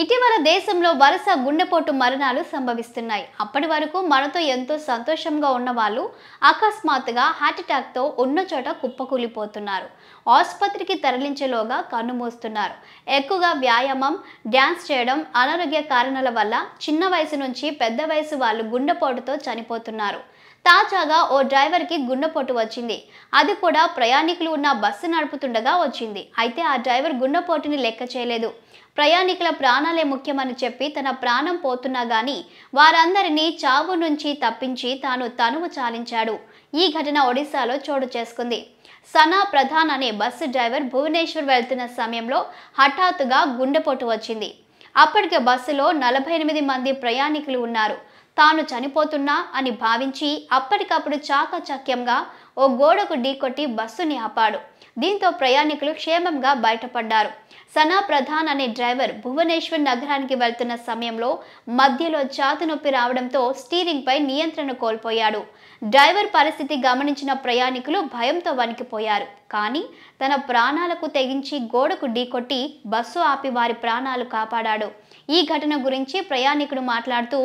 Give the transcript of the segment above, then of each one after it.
ఇటీవల దేశంలో వరుస గుండెపోటు మరణాలు సంభవిస్తున్నాయి అప్పటి వరకు మనతో ఎంతో సంతోషంగా ఉన్న వాళ్ళు అకస్మాత్తుగా హార్ట్అటాక్తో ఉన్న చోట కుప్పకూలిపోతున్నారు ఆసుపత్రికి తరలించేలోగా కన్నుమూస్తున్నారు ఎక్కువగా వ్యాయామం డ్యాన్స్ చేయడం అనారోగ్య కారణాల వల్ల చిన్న వయసు నుంచి పెద్ద వయసు వాళ్ళు గుండెపోటుతో చనిపోతున్నారు తాజాగా ఓ డ్రైవర్కి గుండెపోటు వచ్చింది అది కూడా ప్రయాణికులు ఉన్న బస్సు నడుపుతుండగా వచ్చింది అయితే ఆ డ్రైవర్ గుండెపోటుని లెక్క చేయలేదు ప్రయాణికుల ప్రాణాలే ముఖ్యమని చెప్పి తన ప్రాణం పోతున్నా గాని వారందరినీ చావు నుంచి తప్పించి తాను తనువు చాలించాడు ఈ ఘటన ఒడిశాలో చోటు చేసుకుంది సనా ప్రధాన్ అనే బస్సు డ్రైవర్ భువనేశ్వర్ వెళ్తున్న సమయంలో హఠాత్తుగా గుండెపోటు వచ్చింది అప్పటికే బస్సులో నలభై ఎనిమిది మంది ప్రయాణికులు ఉన్నారు తాను చనిపోతున్నా అని భావించి అప్పటికప్పుడు చాకచక్యంగా ఓ గోడకు ఢీకొట్టి బస్సుని ఆపాడు దీంతో ప్రయాణికులు క్షేమంగా బయటపడ్డారు సనా ప్రధాన్ అనే డ్రైవర్ భువనేశ్వర్ నగరానికి వెళ్తున్న సమయంలో మధ్యలో ఛాతి నొప్పి రావడంతో స్టీరింగ్పై నియంత్రణ కోల్పోయాడు డ్రైవర్ పరిస్థితి గమనించిన ప్రయాణికులు భయంతో వణికిపోయారు కానీ తన ప్రాణాలకు తెగించి గోడకు ఢీకొట్టి బస్సు ఆపి వారి ప్రాణాలు కాపాడాడు ఈ ఘటన గురించి ప్రయాణికుడు మాట్లాడుతూ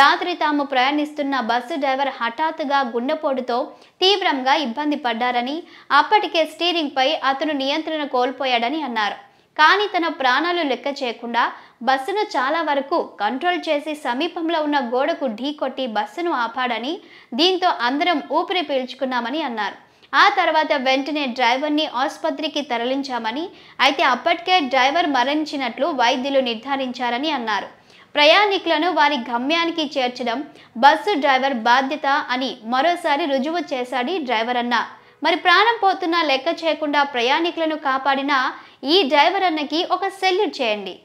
రాత్రి తాము ప్రయాణిస్తున్న బస్సు డ్రైవర్ హఠాత్తుగా గుండెపోటుతో తీవ్రంగా తీవ్రంగా ఇబ్బంది పడ్డారని అప్పటికే స్టీరింగ్పై అతను నియంత్రణ కోల్పోయాడని అన్నారు కానీ తన ప్రాణాలు లెక్క చేయకుండా బస్సును చాలా వరకు కంట్రోల్ చేసి సమీపంలో ఉన్న గోడకు ఢీ కొట్టి బస్సును ఆపాడని దీంతో అందరం ఊపిరి పీల్చుకున్నామని అన్నారు ఆ తర్వాత వెంటనే డ్రైవర్ని ఆసుపత్రికి తరలించామని అయితే అప్పటికే డ్రైవర్ మరణించినట్లు వైద్యులు నిర్ధారించారని అన్నారు ప్రయాణికులను వారి గమ్యానికి చేర్చడం బస్సు డ్రైవర్ బాధ్యత అని మరోసారి రుజువు చేశాడు డ్రైవర్ అన్న మరి ప్రాణం పోతున్నా లెక్క చేయకుండా ప్రయాణికులను కాపాడిన ఈ డ్రైవర్ అన్నకి ఒక సెల్యూట్ చేయండి